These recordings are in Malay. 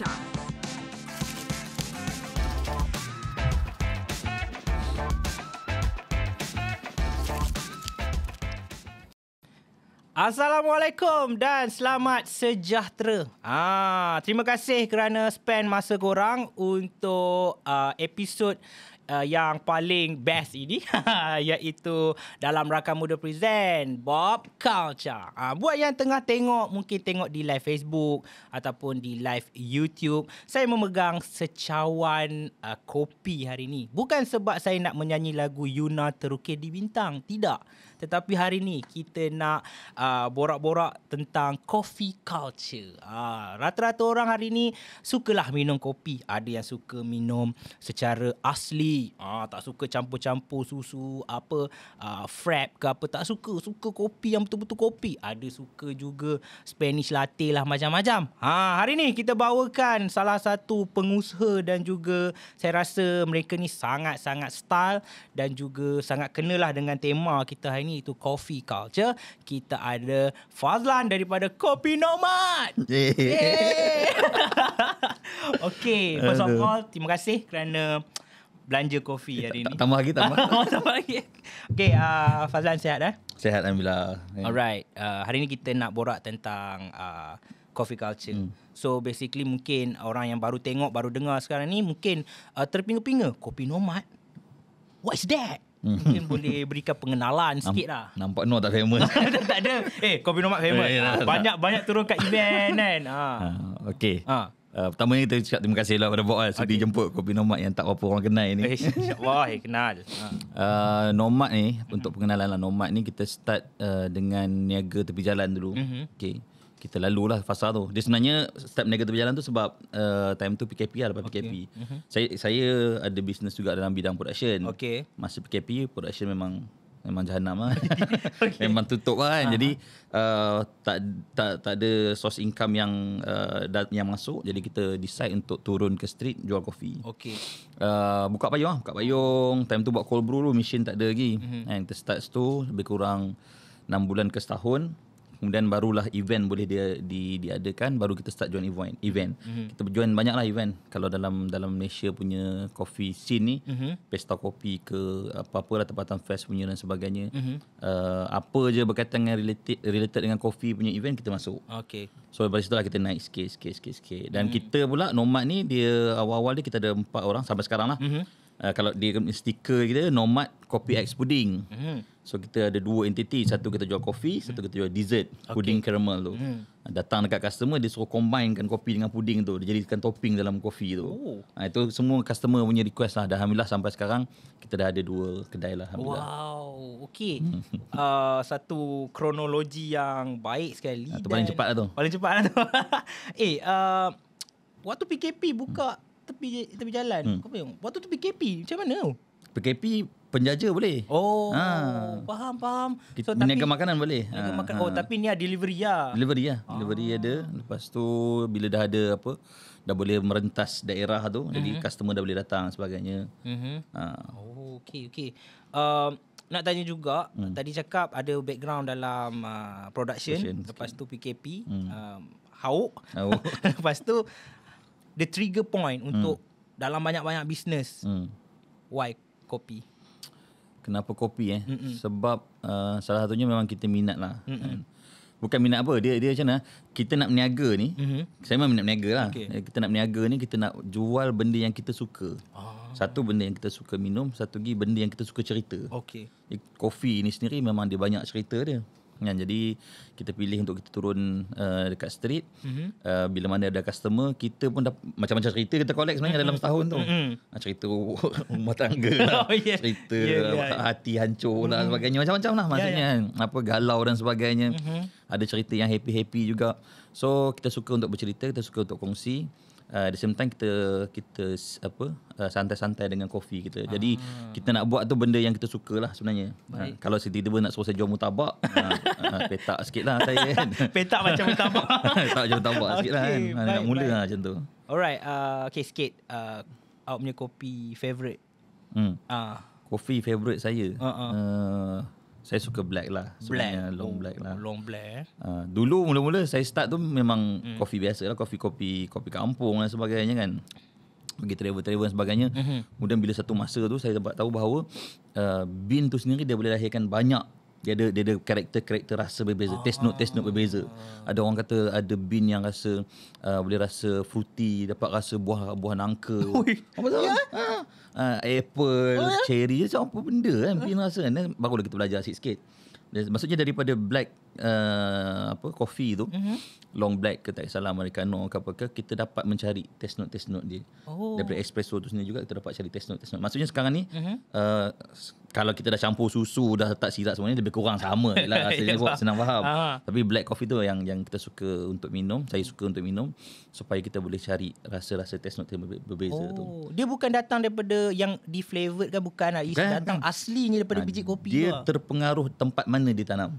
faccia. Assalamualaikum dan selamat sejahtera. Ah, terima kasih kerana spend masa korang untuk uh, episod uh, yang paling best ini iaitu dalam rakam muda present Bob Culture. Uh, buat yang tengah tengok mungkin tengok di live Facebook ataupun di live YouTube. Saya memegang secawan uh, kopi hari ini. Bukan sebab saya nak menyanyi lagu Yuna Terukir di Bintang. Tidak tetapi hari ini kita nak uh, borak-borak tentang coffee culture. Uh, rata-rata orang hari ni sukalah minum kopi. Ada yang suka minum secara asli, uh, tak suka campur-campur susu apa uh, frap ke apa tak suka, suka kopi yang betul-betul kopi. Ada suka juga Spanish latte lah macam-macam. Ha uh, hari ini kita bawakan salah satu pengusaha dan juga saya rasa mereka ni sangat-sangat style dan juga sangat kenalah dengan tema kita hari ini ini itu coffee culture. Kita ada Fazlan daripada Kopi Nomad. okay, first of all, terima kasih kerana belanja kopi hari ini. Tambah lagi, tambah. Oh, tambah lagi. Okay, uh, Fazlan sehat dah? Eh? Sehat Sihat, Alhamdulillah. Yeah. Alright, uh, hari ini kita nak borak tentang uh, coffee culture. Hmm. So basically mungkin orang yang baru tengok, baru dengar sekarang ni mungkin uh, terpinga-pinga. Kopi Nomad? What is that? Hmm. mungkin boleh berikan pengenalan sikit lah. Nampak Noah tak famous. tak, tak ada. Eh, Kopi Nomad famous. Eh, eh banyak nah. banyak turun kat event kan. Ha. ha okay. Ha. Uh, pertamanya kita cakap terima kasih lah pada Bok lah. Eh, sudi okay. jemput Kopi Nomad yang tak berapa orang kenal ni. Eh, InsyaAllah, eh, kenal. Ha. Uh, nomad ni, untuk pengenalan lah. Nomad ni kita start uh, dengan niaga tepi jalan dulu. Mm-hmm. Okay kita lalu lah fasa tu. Dia sebenarnya step negatif berjalan tu sebab uh, time tu PKP lah lepas okay. PKP. Mm-hmm. Saya saya ada bisnes juga dalam bidang production. Okay. Masa PKP production memang memang jahanam lah. okay. Memang tutup lah kan. Uh-huh. Jadi uh, tak tak tak ada source income yang uh, dat, yang masuk. Jadi kita decide untuk turun ke street jual kopi. Okay. Uh, buka payung lah. Buka payung. Time tu buat cold brew tu. Mesin tak ada lagi. Mm-hmm. And kita start tu lebih kurang 6 bulan ke setahun kemudian barulah event boleh dia di diadakan baru kita start join event event mm-hmm. kita join banyaklah event kalau dalam dalam Malaysia punya coffee scene ni mm-hmm. pesta kopi ke apa-apalah tempatan fest punya dan sebagainya mm-hmm. uh, apa je berkaitan dengan related related dengan kopi punya event kita masuk okey so dari situlah kita naik sikit sikit sikit sikit dan mm-hmm. kita pula nomad ni dia awal-awal dia kita ada empat orang sampai sekarang lah mm-hmm uh, kalau dia stiker kita Nomad Kopi X Pudding. Hmm. So kita ada dua entiti, satu kita jual kopi, hmm. satu kita jual dessert, puding okay. caramel tu. Hmm. Uh, datang dekat customer dia suruh combinekan kopi dengan puding tu, dia jadikan topping dalam kopi tu. Ha, itu semua customer punya request lah. Dan alhamdulillah sampai sekarang kita dah ada dua kedai lah alhamdulillah. Wow, okey. Hmm. uh, satu kronologi yang baik sekali. Itu ah, paling cepat lah tu. Paling cepat lah tu. eh, uh, waktu PKP buka hmm tepi tepi jalan. Hmm. Kau bayang, waktu tu PKP macam mana tu? PKP penjaja boleh. Oh, ha. faham, faham. So, Meniaga tapi, makanan boleh. Meniaga makan. Ha. Oh, ha. tapi ni delivery lah. Delivery lah. Ha. Delivery ada. Lepas tu, bila dah ada apa, dah boleh merentas daerah tu. Mm-hmm. Jadi, mhm. customer dah boleh datang sebagainya. Mm-hmm. Ha. Oh, okay, okay. Um, nak tanya juga, hmm. tadi cakap ada background dalam uh, production. production. Lepas tu PKP. Hmm. Um, Hauk. Hauk. Lepas tu, the trigger point untuk hmm. dalam banyak-banyak business hmm. why kopi kenapa kopi eh Mm-mm. sebab uh, salah satunya memang kita minat lah Mm-mm. Kan? bukan minat apa dia dia macam mana kita nak berniaga ni mm-hmm. saya memang minat berniaga lah okay. kita nak berniaga ni kita nak jual benda yang kita suka oh. satu benda yang kita suka minum satu lagi benda yang kita suka cerita okay. kopi ni sendiri memang dia banyak cerita dia kan jadi kita pilih untuk kita turun uh, dekat street mm-hmm. uh, bila mana ada customer kita pun dah macam-macam cerita kita collect sebenarnya mm-hmm. dalam mhm. setahun tu mm-hmm. uh, cerita rumah tangga lah, oh, yeah. cerita yeah, ya, ya, yeah. hati hancur mm-hmm. lah sebagainya macam-macam lah ya, maksudnya yeah, yeah. Kan. apa galau dan sebagainya mm-hmm. ada cerita yang happy-happy juga so kita suka untuk bercerita kita suka untuk kongsi uh, the same time kita kita apa uh, santai-santai dengan kopi kita. Jadi ah. kita nak buat tu benda yang kita suka lah sebenarnya. Uh, kalau tiba-tiba nak selesai jual mutabak, uh, uh, ha, ha, petak sikitlah saya kan. petak macam mutabak. petak macam mutabak sikitlah lah kan. Baik, nak mula lah macam tu. Alright, uh, okay sikit. Uh, punya kopi favourite? Hmm. Uh. Kopi favourite saya? Uh-uh. uh uh saya suka black lah black. sebenarnya long black lah oh, long black uh, dulu mula-mula saya start tu memang mm. kopi biasa lah kopi kopi kopi kampung lah, sebagainya kan pergi travel-travel dan sebagainya mm-hmm. kemudian bila satu masa tu saya dapat tahu bahawa uh, ah, bean tu sendiri dia boleh lahirkan banyak dia ada dia ada karakter-karakter rasa berbeza ah. taste note taste note berbeza ada orang kata ada bean yang rasa uh, boleh rasa fruity dapat rasa buah buah nangka apa salah ya? yeah. ha uh, apple, oh, cherry, apa benda kan. Mungkin rasa kan. Barulah kita belajar sikit-sikit. Maksudnya daripada black Uh, apa coffee tu mm-hmm. long black ke tak salah americano ke apa ke kita dapat mencari test note test note dia oh. daripada espresso tu sendiri juga kita dapat cari test note test note maksudnya sekarang ni mm-hmm. uh, kalau kita dah campur susu dah tak sirap semua ni lebih kurang sama lah rasanya yes, senang faham Aha. tapi black coffee tu yang yang kita suka untuk minum saya suka untuk minum supaya kita boleh cari rasa-rasa taste note yang berbeza oh. tu dia bukan datang daripada yang deflavored kan bukan lah. kan, datang kan. aslinya daripada nah, biji kopi dia tu dia lah. terpengaruh tempat mana ditanam.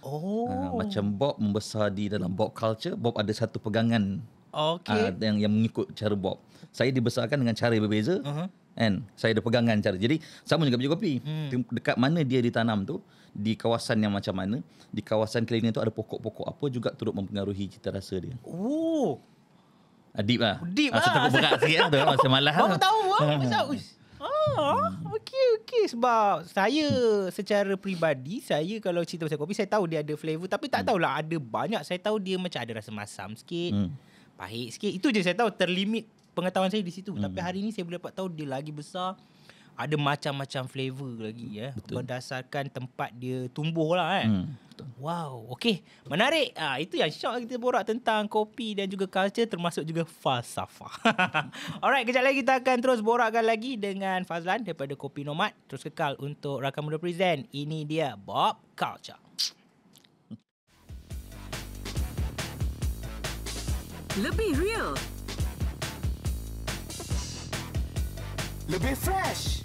Ah, oh. Uh, macam Bob membesar di dalam Bob culture, Bob ada satu pegangan. Okay. Uh, ah, yang yang mengikut cara Bob. Saya dibesarkan dengan cara yang berbeza. Uh-huh. And saya ada pegangan cara. Jadi sama juga biji kopi. Hmm. Dekat mana dia ditanam tu, di kawasan yang macam mana, di kawasan keliling itu ada pokok-pokok apa juga turut mempengaruhi cita rasa dia. Oh. Ah, deep lah. Deep lah. Asa takut berat sikit kan, lah Masa malah. Bapa tahu lah. Macam, uish. Oh, okay okay sebab saya secara peribadi saya kalau cerita pasal kopi saya tahu dia ada flavor tapi tak hmm. tahulah ada banyak saya tahu dia macam ada rasa masam sikit. Hmm. Pahit sikit. Itu je saya tahu terlimit pengetahuan saya di situ. Hmm. Tapi hari ini saya boleh dapat tahu dia lagi besar ada macam-macam flavor lagi ya Betul. berdasarkan tempat dia tumbuh lah kan. Hmm. Wow, okey. Menarik. Ah itu yang syok kita borak tentang kopi dan juga culture termasuk juga falsafah. Alright, kejap lagi kita akan terus borakkan lagi dengan Fazlan daripada Kopi Nomad. Terus kekal untuk rakan Muda Present. Ini dia Bob Culture. Lebih real. Lebih fresh.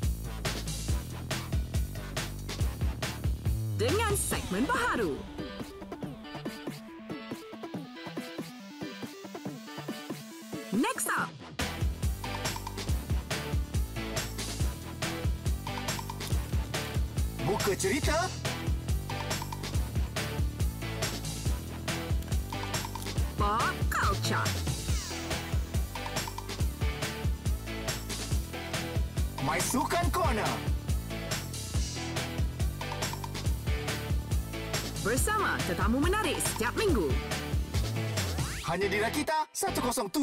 dengan segmen baharu. Next up. Buka cerita. Pop culture. My Sukan Corner. bersama tetamu menarik setiap minggu. Hanya di Rakita 107.9.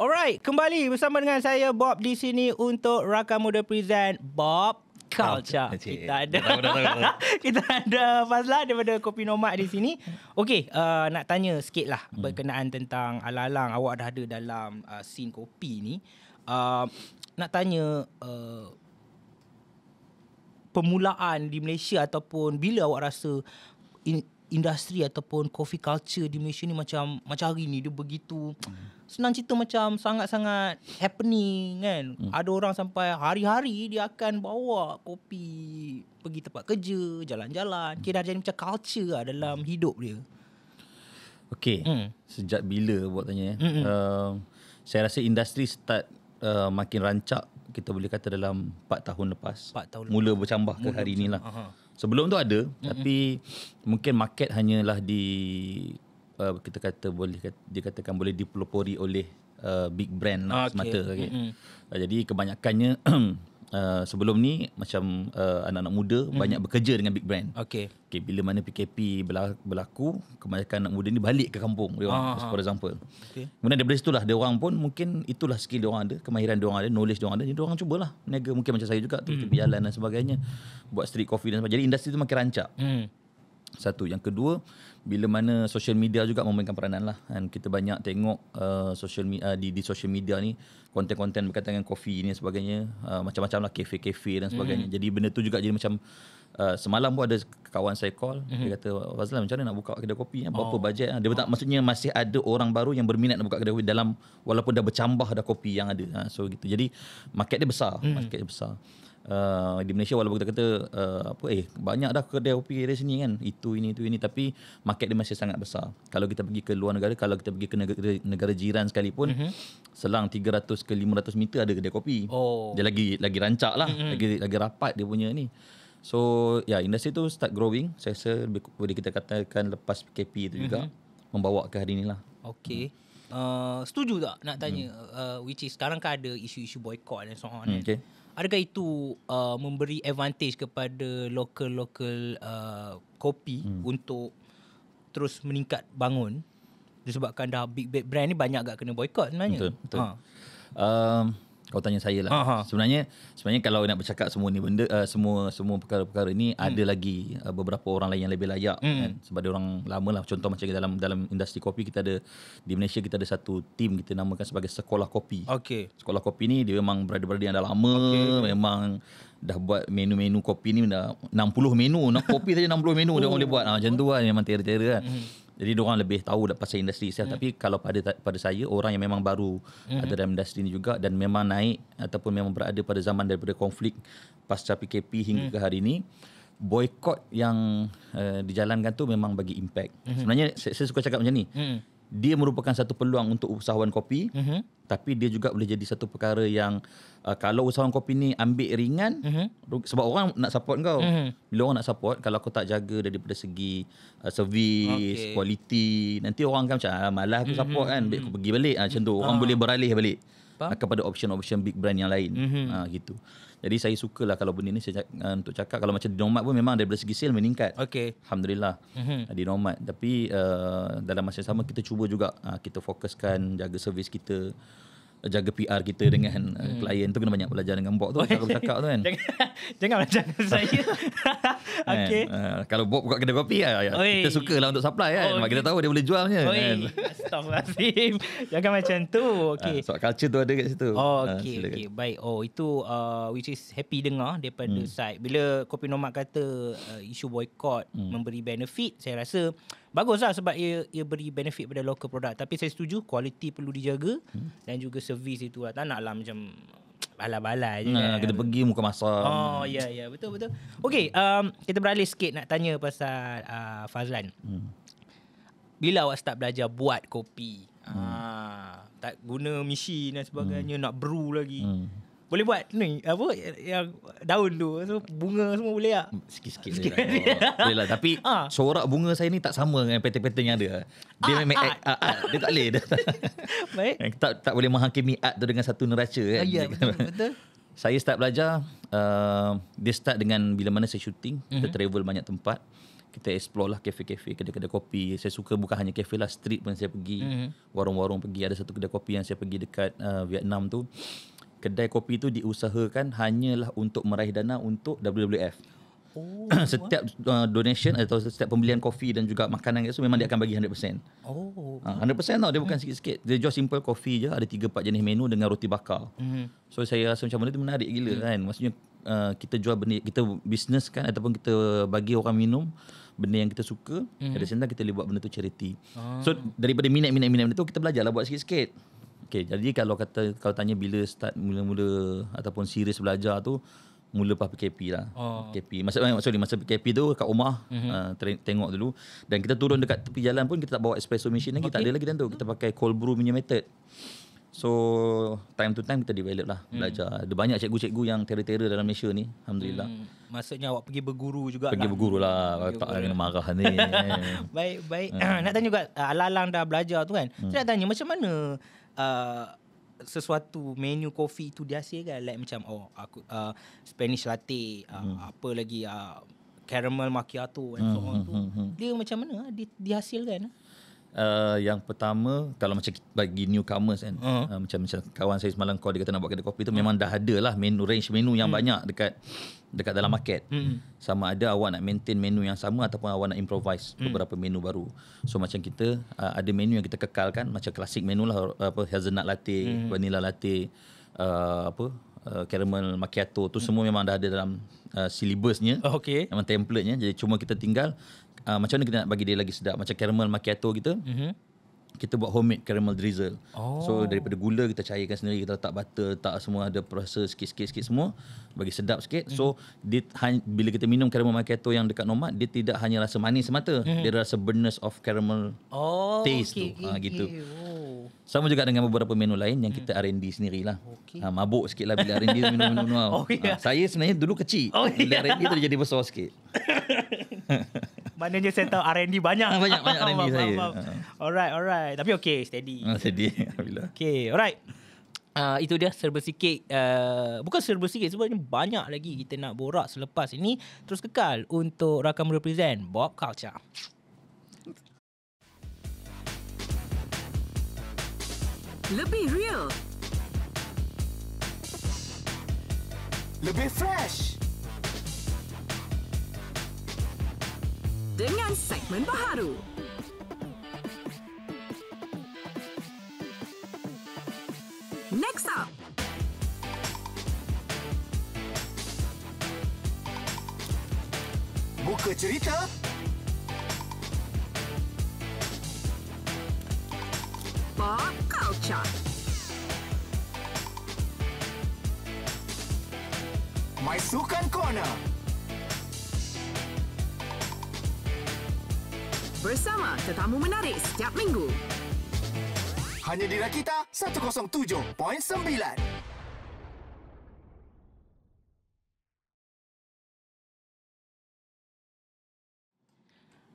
Alright, kembali bersama dengan saya Bob di sini untuk Rakan Muda Present Bob culture. Kita ada kita ada Fazla daripada Kopi Nomad di sini. Okey, uh, nak tanya sikit lah hmm. berkenaan tentang alalang awak dah ada dalam uh, scene kopi ni. Uh, nak tanya uh, Pemulaan di Malaysia ataupun bila awak rasa industri ataupun coffee culture di Malaysia ni macam macam hari ni dia begitu hmm. senang cerita macam sangat-sangat happening kan. Hmm. Ada orang sampai hari-hari dia akan bawa kopi pergi tempat kerja, jalan-jalan. Hmm. Kira dah macam culture lah dalam hidup dia. Okay, hmm. sejak bila buat tanya eh? Hmm. Um, saya rasa industri start uh, makin rancak kita boleh kata dalam 4 tahun lepas. 4 tahun Mula bercambah ke Mula hari inilah. lah. Sebelum tu ada mm-hmm. tapi mungkin market hanyalah di uh, kita kata boleh dikatakan boleh dipelopori oleh uh, big brand lah ah, okay. semata okay. Mm-hmm. Uh, jadi kebanyakannya uh, uh, sebelum ni macam uh, anak-anak muda mm-hmm. banyak bekerja dengan big brand. Okey. Okey bila mana PKP berlaku kebanyakan anak muda ni balik ke kampung dia orang ah, ah, for example. Okey. Kemudian daripada situlah dia orang pun mungkin itulah skill dia orang ada, kemahiran dia orang ada, knowledge dia orang ada. Jadi dia orang cubalah niaga mungkin macam saya juga tu mm. jalan dan sebagainya. Buat street coffee dan sebagainya. Jadi industri tu makin rancak. Hmm satu yang kedua bila mana social media juga memainkan peranan lah dan kita banyak tengok uh, social media uh, di di social media ni konten-konten berkaitan dengan kopi ini sebagainya uh, macam-macam lah kafe-kafe dan sebagainya mm jadi benda tu juga jadi macam uh, semalam pun ada kawan saya call mm-hmm. dia mhm. kata Fazlan macam mana nak buka kedai kopi apa-apa oh. bajet ah? dia tak oh. maksudnya masih ada orang baru yang berminat nak buka kedai kopi dalam walaupun dah bercambah dah kopi yang ada ha, so gitu jadi market dia besar mm market dia besar uh, di Malaysia walaupun kita kata uh, apa eh banyak dah kedai kopi di sini kan itu ini itu ini tapi market dia masih sangat besar kalau kita pergi ke luar negara kalau kita pergi ke negara, negara jiran sekalipun mm-hmm. selang 300 ke 500 meter ada kedai kopi oh. dia lagi lagi rancak lah mm-hmm. lagi lagi rapat dia punya ni so ya yeah, industri tu start growing saya rasa boleh kita katakan lepas PKP itu mm-hmm. juga mhm. membawa ke hari inilah okey hmm. Uh, setuju tak nak tanya hmm. uh, which is sekarang kan ada isu-isu boycott dan so on. Eh? Hmm, okay adakah itu uh, memberi advantage kepada local local uh, kopi hmm. untuk terus meningkat bangun disebabkan dah big big brand ni banyak agak kena boycott sebenarnya betul betul ha. um, kau tanya saya lah. Aha. Sebenarnya sebenarnya kalau nak bercakap semua ni benda uh, semua semua perkara-perkara ni hmm. ada lagi uh, beberapa orang lain yang lebih layak hmm. kan sebab dia orang lamalah contoh macam dalam dalam industri kopi kita ada di Malaysia kita ada satu tim kita namakan sebagai sekolah kopi. Okey. Sekolah kopi ni dia memang berada-berada yang dah lama okay. memang dah buat menu-menu kopi ni dah 60 menu nak kopi saja 60 menu oh. dia orang boleh buat. Ha macam tu lah memang terer-terer kan. Lah. Hmm. Jadi orang lebih tahu lah pasal industri itself hmm. tapi kalau pada pada saya orang yang memang baru hmm. ada dalam industri ini juga dan memang naik ataupun memang berada pada zaman daripada konflik pasca PKP hingga hmm. ke hari ini boikot yang uh, dijalankan tu memang bagi impact. Hmm. Sebenarnya saya, saya suka cakap macam ni. Hmm dia merupakan satu peluang untuk usahawan kopi uh-huh. tapi dia juga boleh jadi satu perkara yang uh, kalau usahawan kopi ni ambil ringan uh-huh. sebab orang nak support kau uh-huh. bila orang nak support kalau aku tak jaga daripada segi uh, servis okay. quality nanti orang akan macam ah, malah aku support uh-huh. kan baik aku pergi balik uh macam tu orang uh-huh. boleh beralih balik uh kepada option-option big brand yang lain uh-huh. uh, gitu jadi saya sukalah kalau benda ni saya uh, untuk cakap kalau macam di nomad pun memang daripada segi sale meningkat. Okey. Alhamdulillah. Mm-hmm. Di nomad tapi uh, dalam masa yang sama kita cuba juga uh, kita fokuskan jaga servis kita jaga PR kita hmm. dengan uh, hmm. klien tu kena banyak belajar dengan Bob tu cakap oh, bercakap tu kan. jangan jangan belajar saya. Kan, okey. Uh, kalau Bob buka kedai kopi ah ya. Kita sukalah untuk supply kan. Oh, kita tahu dia boleh jual je kan. Astagfirullahalazim. jangan macam tu. Okey. Uh, ah, so culture tu ada kat situ. Oh, okey uh, okey baik. Oh itu uh, which is happy dengar daripada hmm. side. Bila Kopi Nomad kata uh, isu boycott hmm. memberi benefit, saya rasa uh, Bagus lah sebab ia, ia beri benefit pada local product. Tapi saya setuju kualiti perlu dijaga hmm. dan juga servis itu lah. Tak nak lah macam balai-balai je. Nah, kan. Kita pergi muka masa. Oh, ya, ya. Betul, betul. Okay, um, kita beralih sikit nak tanya pasal uh, Fazlan. Hmm. Bila awak start belajar buat kopi? Hmm. Uh, tak guna mesin dan sebagainya. Hmm. Nak brew lagi. Hmm boleh buat ni apa yang daun tu so bunga semua boleh tak sikit-sikit Sikit lah. boleh lah tapi ha. sorak bunga saya ni tak sama dengan pattern-pattern yang ada dia ah, memang ah. Ah, ah. dia tak leh baik eh, tak tak boleh menghakimi art tu dengan satu neraca kan ah, ya, betul, betul. saya start belajar uh, dia start dengan bila mana saya shooting mm-hmm. kita mhm. travel banyak tempat kita explore lah kafe-kafe, kedai-kedai kopi. Saya suka bukan hanya kafe lah, street pun saya pergi. Mm-hmm. Warung-warung pergi. Ada satu kedai kopi yang saya pergi dekat uh, Vietnam tu kedai kopi tu diusahakan hanyalah untuk meraih dana untuk WWF. Oh, setiap uh, donation atau setiap pembelian kopi dan juga makanan itu memang dia akan bagi 100%. Oh. Ha, uh, 100% tau dia bukan hmm. sikit-sikit. Dia jual simple kopi je ada 3 4 jenis menu dengan roti bakar. Mm. So saya rasa macam benda tu menarik gila mm. kan. Maksudnya uh, kita jual benda kita bisnes kan ataupun kita bagi orang minum benda yang kita suka. Mm. Ada sebenarnya kita boleh buat benda tu charity. Oh. So daripada minat-minat-minat benda tu kita belajarlah buat sikit-sikit. Okay, jadi kalau kata kalau tanya bila start mula-mula ataupun serius belajar tu mula pas PKP lah. Oh. PKP. Masa eh, sorry masa PKP tu kat rumah mm-hmm. uh, tengok dulu dan kita turun dekat tepi jalan pun kita tak bawa espresso machine lagi, okay. tak ada lagi tentu. Kita pakai cold brew punya method. So time to time kita develop lah mm. belajar. Ada banyak cikgu-cikgu yang terer-terer dalam Malaysia ni, alhamdulillah. Mm. Maksudnya awak pergi berguru juga Pergi lah? berguru lah pergi Tak kena lah. marah ni Baik baik. Hmm. Nak tanya juga Alalang ah, dah belajar tu kan hmm. Saya nak hmm. tanya Macam mana Uh, sesuatu menu kopi itu dihasilkan like macam oh aku uh, spanish latte uh, hmm. apa lagi uh, caramel macchiato and hmm. so on hmm. tu hmm, hmm. dia macam mana uh, di, dihasilkan uh? uh, yang pertama kalau macam bagi newcomers kan uh-huh. uh, macam macam kawan saya semalam call dia kata nak buat kedai kopi tu uh-huh. memang dah ada lah menu range menu yang uh banyak dekat dekat dalam market mm sama ada awak nak maintain menu yang sama ataupun awak nak improvise mm. beberapa menu baru so macam kita uh, ada menu yang kita kekalkan macam klasik menu lah uh, apa hazelnut latte mm vanilla latte uh, apa uh, caramel macchiato tu mm. semua memang dah ada dalam uh, syllabusnya oh, okay. memang template jadi cuma kita tinggal uh, macam mana kita nak bagi dia lagi sedap macam caramel macchiato kita mm-hmm kita buat homemade caramel drizzle. Oh. So daripada gula kita cairkan sendiri, kita letak butter, tak semua ada proses sikit-sikit sikit semua bagi sedap sikit. Mm. So mhm. dia bila kita minum caramel macchiato yang dekat Nomad, dia tidak hanya rasa manis semata, mm. dia rasa burnness of caramel oh, taste okay. tu. Ha, gitu. Oh. Sama juga dengan beberapa menu lain yang kita hmm. R&D sendirilah. Okay. Ha, mabuk sikit bila R&D minum-minum. Oh, yeah. ha, saya sebenarnya dulu kecil. Oh, yeah. Bila ya. R&D tu jadi besar sikit. Maknanya saya tahu R&D ah, banyak. Banyak, banyak R&D saya. Ah. Alright, alright. Tapi okay, steady. Ah, steady, Alhamdulillah. Okay, alright. Uh, itu dia serba sikit. Uh, bukan serba sikit, sebenarnya banyak lagi kita nak borak selepas ini. Terus kekal untuk rakam represent Bob Culture. Lebih real. Lebih fresh. dengan segmen baharu. Next up. Buka cerita. Pop culture. My Sukan Corner. bersama tetamu menarik setiap minggu. Hanya di Rakita 107.9.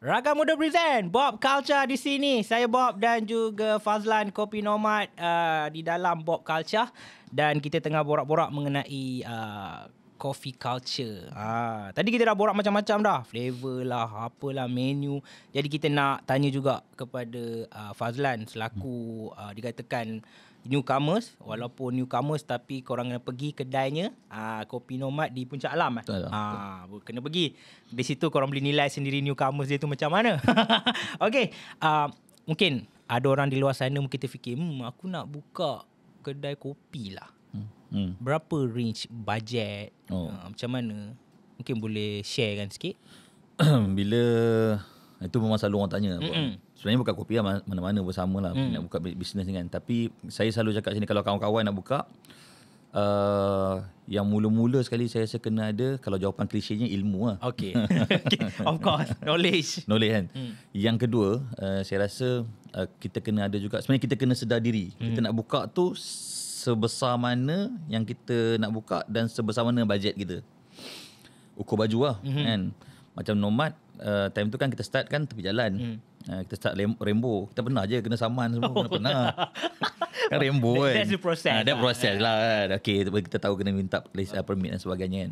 Raga Muda present Bob Culture di sini. Saya Bob dan juga Fazlan Kopi Nomad uh, di dalam Bob Culture dan kita tengah borak-borak mengenai uh, coffee culture. Ah, tadi kita dah borak macam-macam dah. Flavor lah, apalah menu. Jadi kita nak tanya juga kepada uh, Fazlan selaku hmm. uh, dikatakan newcomers walaupun newcomers tapi korang kena pergi kedainya uh, kopi nomad di puncak alam eh uh, kena pergi di situ korang boleh nilai sendiri newcomers dia tu macam mana okey uh, mungkin ada orang di luar sana mungkin terfikir hmm aku nak buka kedai kopi lah hmm. berapa range budget oh. uh, macam mana mungkin boleh share kan sikit bila itu memang selalu orang tanya apa sebenarnya buka kopi lah, mana-mana pun sama lah mm. nak buka bisnes dengan tapi saya selalu cakap sini kalau kawan-kawan nak buka Uh, yang mula-mula sekali saya rasa kena ada kalau jawapan klisyenya ilmu lah. Okay. okay. Of course. Knowledge. Knowledge kan. Hmm. Yang kedua, uh, saya rasa uh, kita kena ada juga. Sebenarnya kita kena sedar diri. Hmm. Kita mm. nak buka tu sebesar mana yang kita nak buka dan sebesar mana bajet kita. Ukur baju lah mm-hmm. kan. Macam nomad, uh, time tu kan kita start kan tepi jalan. Mm. Uh, kita start rembo Kita pernah je kena saman semua. Oh. Pernah. kan rembo kan. That's the process. Uh, that lah. process lah kan. Okay, kita tahu kena minta uh, permit dan sebagainya kan.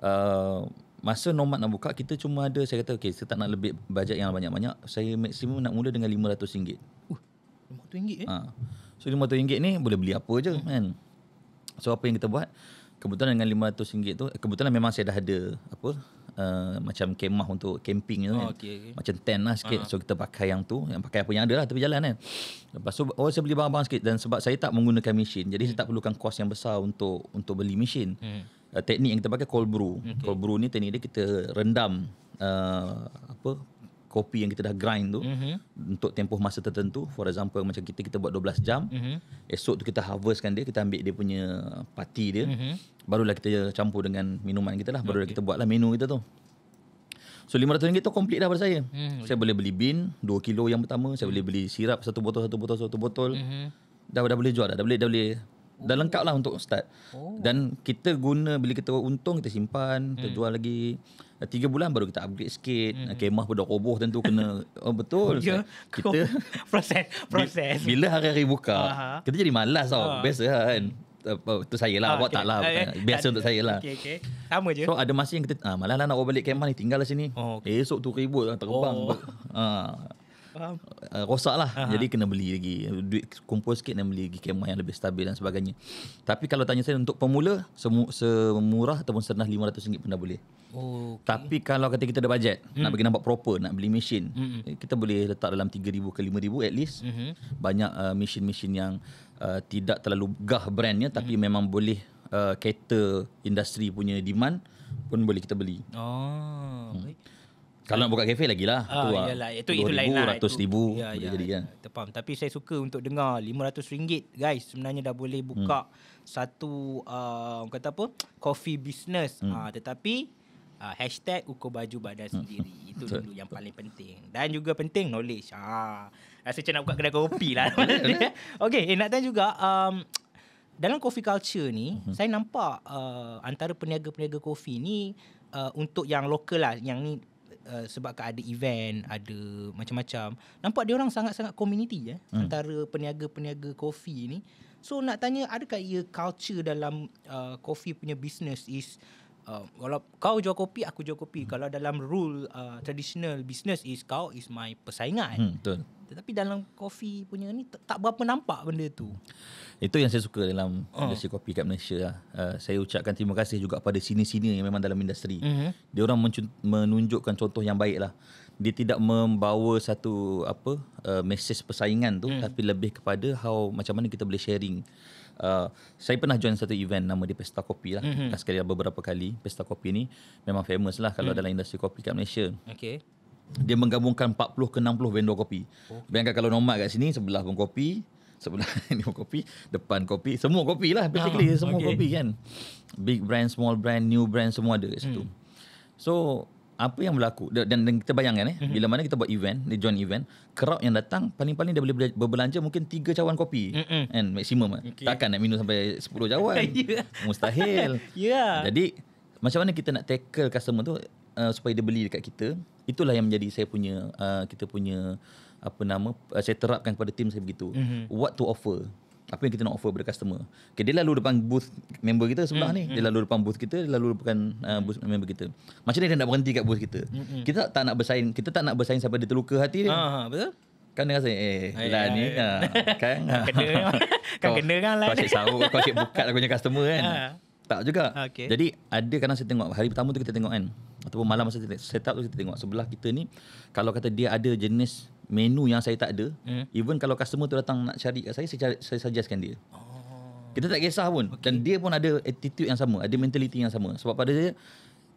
Uh, masa nomad nak buka, kita cuma ada, saya kata okay, saya tak nak lebih bajet yang banyak-banyak. Saya maksimum nak mula dengan RM500. Uh, RM500 eh? Uh. So RM500 ni boleh beli apa je hmm. kan. So apa yang kita buat? Kebetulan dengan RM500 tu eh, kebetulan memang saya dah ada apa uh, macam kemah untuk camping tu oh, kan. Okay, okay. Macam tent lah sikit. Uh-huh. So kita pakai yang tu, yang pakai apa yang ada lah tapi jalan kan. Lepas tu oh saya beli barang-barang sikit dan sebab saya tak menggunakan mesin. Jadi hmm. saya tak perlukan kos yang besar untuk untuk beli mesin. Hmm. Uh, teknik yang kita pakai cold brew. Okay. Cold brew ni teknik dia kita rendam uh, apa kopi yang kita dah grind tu mm-hmm. untuk tempoh masa tertentu for example macam kita kita buat 12 jam mm-hmm. esok tu kita harvestkan dia kita ambil dia punya pati dia mm-hmm. barulah kita campur dengan minuman kita lah barulah okay. kita buatlah menu kita tu So rm ringgit tu complete dah pada saya. Hmm. Saya boleh beli bin 2 kilo yang pertama, saya boleh beli sirap satu botol satu botol satu botol. Hmm. Dah dah boleh jual dah, dah boleh dah boleh. Dah oh. lengkap lah untuk start. Oh. Dan kita guna bila kita untung kita simpan, kita hmm. jual lagi. Eh, tiga bulan baru kita upgrade sikit. Hmm. Kemah pun dah roboh tentu kena. Oh, betul. ya, kita proses. proses. Bila hari-hari buka, uh-huh. kita jadi malas tau. Uh. Biasa lah kan. Itu eh, oh, saya lah. Oh, awak okay. tak lah. Ah, biasa uh, untuk saya lah. Okay, okay. Sama je. So ada masa yang kita, ah, malah lah nak bawa balik kemah ni. Tinggal lah sini. Oh, okay. Esok tu ribut lah. Terbang. Oh. Ah. Faham. Uh, eh, rosak lah. Aha. Jadi kena beli lagi. Duit kumpul sikit dan beli lagi kamera yang lebih stabil dan sebagainya. Tapi kalau tanya saya untuk pemula, semu- semurah ataupun serendah RM500 pun dah boleh. Oh, okay. Tapi kalau kata kita ada bajet, hmm. nak bagi nampak proper, nak beli mesin, hmm. Eh, kita boleh letak dalam RM3,000 ke RM5,000 at least. Hmm. Banyak uh, mesin-mesin yang uh, tidak terlalu gah brandnya tapi hmm. memang boleh uh, cater industri punya demand pun boleh kita beli. Oh, hmm. baik. Kalau nak buka kafe lagi lah. Ah, itu ah, yalah, itu, itu lain lah. RM200,000 ya, ya, jadi ya. kan. Tapi saya suka untuk dengar RM500 guys sebenarnya dah boleh buka hmm. satu uh, kata apa coffee business. Hmm. Uh, tetapi uh, hashtag ukur baju badan hmm. sendiri. Hmm. Itu dulu yang paling penting. Dan juga penting knowledge. Ah, rasa macam nak buka kedai kopi lah. okay eh, nak tanya juga um, dalam coffee culture ni hmm. saya nampak uh, antara peniaga-peniaga kopi ni Uh, untuk yang lokal lah yang ni Uh, sebab ada event, ada macam-macam. Nampak dia orang sangat-sangat community eh hmm. antara peniaga-peniaga kopi ni. So nak tanya adakah ia culture dalam uh, kopi uh, punya business is Uh, kalau kau jual kopi aku jual kopi hmm. kalau dalam rule uh, traditional business is kau is my persaingan hmm, betul tapi dalam kopi punya ni tak, tak berapa nampak benda tu. Itu yang saya suka dalam uh. industri kopi kat Malaysia lah. Uh, saya ucapkan terima kasih juga pada sini-sini yang memang dalam industri. Uh-huh. Dia orang menunjukkan contoh yang baik lah. Dia tidak membawa satu apa uh, mesej persaingan tu uh tapi lebih kepada how macam mana kita boleh sharing. Uh, saya pernah join satu event nama dia Pesta Kopi lah. uh Sekali beberapa kali Pesta Kopi ni memang famous lah kalau uh dalam industri kopi kat Malaysia. Okay dia menggabungkan 40 ke 60 vendor kopi. Okay. Bayangkan kalau nomad kat sini sebelah pun kopi, sebelah ini pun kopi, depan kopi, semua kopi lah ah, basically ah, semua okay. kopi kan. Big brand, small brand, new brand semua ada kat situ. Hmm. So, apa yang berlaku dan, dan kita bayangkan eh hmm. bila mana kita buat event, dia join event, crowd yang datang paling-paling dia boleh berbelanja mungkin 3 cawan kopi hmm. kan maksimum. Lah. Okay. Takkan nak minum sampai 10 cawan. Ya. Mustahil. yeah. Jadi macam mana kita nak tackle customer tu uh, supaya dia beli dekat kita? itulah yang menjadi saya punya uh, kita punya apa nama uh, saya terapkan kepada tim saya begitu mm-hmm. what to offer apa yang kita nak offer kepada customer okay, dia lalu depan booth member kita sebelah mm-hmm. ni dia mhm. lalu depan booth kita dia lalu depan uh, booth member kita macam ni dia nak berhenti kat booth kita mm-hmm. kita tak nak bersaing kita tak nak bersaing sampai dia terluka hati dia ha betul Kan dia rasa Eh ayah, lah ayah, ni ayah. Ya, ya. Kan Kena kan, kan kena kan lah Kau asyik sahur Kau asyik buka lah punya customer kan ha. Tak juga. Okay. Jadi ada kadang saya tengok hari pertama tu kita tengok kan ataupun malam masa set up tu kita tengok sebelah kita ni kalau kata dia ada jenis menu yang saya tak ada mm. even kalau customer tu datang nak cari kat saya saya, cari, saya suggestkan dia. Oh. Kita tak kisah pun okay. dan dia pun ada attitude yang sama, ada mentality yang sama. Sebab pada dia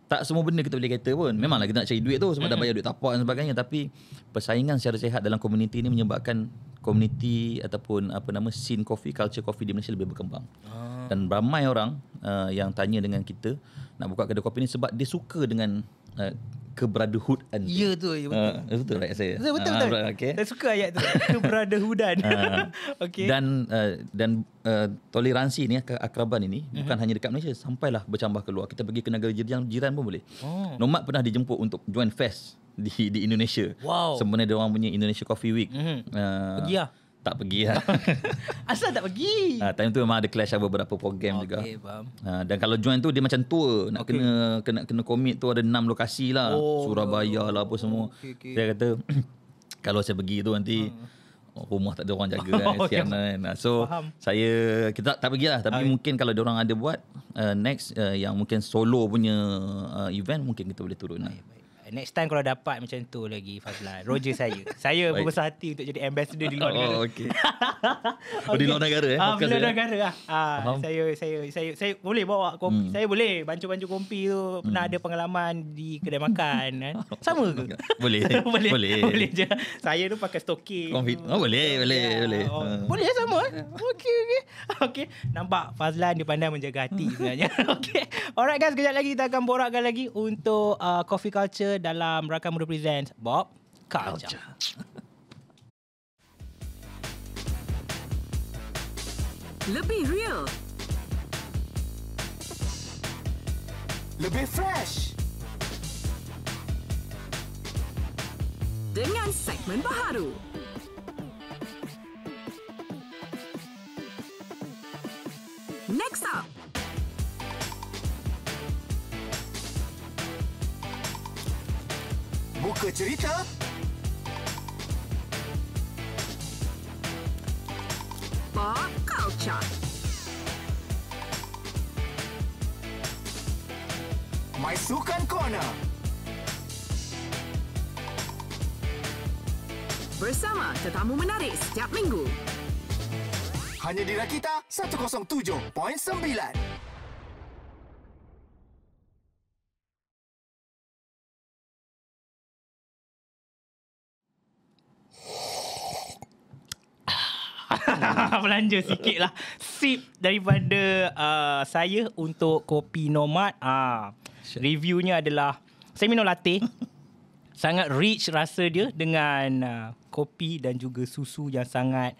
tak semua benda kita boleh kata pun. Memanglah kita nak cari duit tu sebab dah bayar duit tapak dan sebagainya tapi persaingan secara sehat dalam komuniti ni menyebabkan komuniti ataupun apa nama scene coffee, culture coffee di Malaysia lebih berkembang. Ah. Dan ramai orang uh, yang tanya dengan kita nak buka kedai kopi ni sebab dia suka dengan uh, kebrotherhood and ya tu ya betul uh, betul ayat saya betul betul, ah, betul. Uh, okay. saya suka ayat tu kebrotherhoodan ah. uh, okey dan uh, dan uh, toleransi ni keakraban ini uh-huh. bukan hanya dekat Malaysia sampailah bercambah keluar kita pergi ke negara jiran, jiran pun boleh oh. nomad pernah dijemput untuk join fest di di Indonesia. Wow. Sebenarnya dia orang punya Indonesia Coffee Week. Mm-hmm. Uh, pergi ah tak pergi lah. Asal tak pergi? Ha, time tu memang ada clash lah beberapa program okay, juga. Ha, dan kalau join tu dia macam tua. Nak okay. kena, kena kena commit tu ada enam lokasi lah. Oh, ya, Surabaya oh, lah apa semua. Okay, okay. Saya kata kalau saya pergi tu nanti uh. rumah tak ada orang jaga kan. Okay. Sian, kan. So faham. saya kita tak, tak pergi lah. Tapi okay. mungkin kalau orang ada buat uh, next uh, yang mungkin solo punya uh, event mungkin kita boleh turun lah. Baik, Next time kalau dapat macam tu lagi Fazlan Roger saya Saya Baik. berbesar hati untuk jadi ambassador di luar oh, negara Oh okay. okay. di luar negara eh ah, Di luar eh? negara lah ah, ah saya, saya, saya, saya boleh bawa kopi. hmm. Saya boleh Bancu-bancu kopi tu hmm. Pernah ada pengalaman di kedai makan kan? Sama ke? boleh. boleh Boleh Boleh je Saya tu pakai stoking Oh boleh ah, Boleh yeah. Boleh oh, ah. Boleh lah sama eh. Okay, okay. okay. Nampak Fazlan dia pandai menjaga hati sebenarnya Okay Alright guys Sekejap lagi kita akan borakkan lagi Untuk uh, Coffee Culture dalam Rakan Muda Present Bob Culture. Lebih real. Lebih fresh. Dengan segmen baharu. Next up. Buka cerita. Pop culture. My Sukan Corner. Bersama tetamu menarik setiap minggu. Hanya di Rakita 107.9. belanja sikit lah Sip daripada uh, saya untuk kopi Nomad uh, Reviewnya adalah Saya minum latte Sangat rich rasa dia dengan uh, kopi dan juga susu yang sangat